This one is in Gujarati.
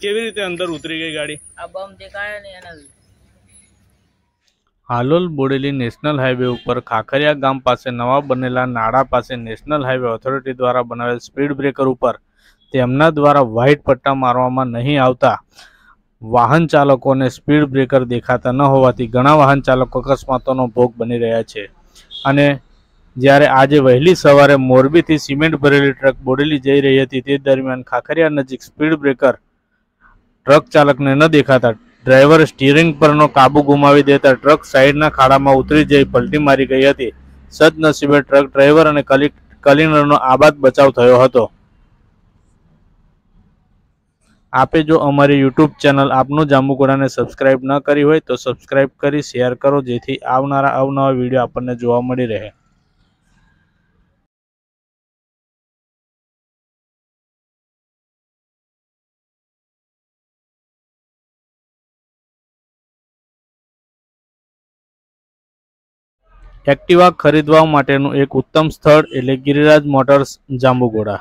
કેવી રીતે અંદર ઉતરી ગઈ ગાડી હાલોલ બોડેલી નેશનલ હાઈવે ઉપર ખાખરિયા ગામ પાસે નવા બનેલા નાળા પાસે નેશનલ હાઈવે ઓથોરિટી દ્વારા બનાવેલ સ્પીડ બ્રેકર ઉપર તેમના દ્વારા વ્હાઇટ પટ્ટા મારવામાં નહીં આવતા વાહન ચાલકોને સ્પીડ બ્રેકર દેખાતા ન હોવાથી ઘણા વાહન ચાલકો અકસ્માતોનો ભોગ બની રહ્યા છે અને જ્યારે આજે વહેલી સવારે મોરબીથી સિમેન્ટ ભરેલી ટ્રક બોડેલી જઈ રહી હતી તે દરમિયાન ખાખરિયા નજીક સ્પીડ બ્રેકર ટ્રક ચાલકને ન દેખાતા ડ્રાઈવર સ્ટીરિંગ પરનો કાબુ ગુમાવી દેતા ટ્રક સાઈડના ખાડામાં ઉતરી જઈ પલટી મારી ગઈ હતી સદનસીબે ટ્રક ડ્રાઈવર અને કલિનરનો આબાદ બચાવ થયો હતો આપે જો અમારી યુટ્યુબ ચેનલ આપનું જાંબુકોડાને સબસ્ક્રાઇબ ન કરી હોય તો સબસ્ક્રાઇબ કરી શેર કરો જેથી આવનારા અવનવા વિડીયો આપણને જોવા મળી રહે એક્ટિવા ખરીદવા માટેનું એક ઉત્તમ સ્થળ એટલે ગિરિરાજ મોટર્સ જાંબુગોડા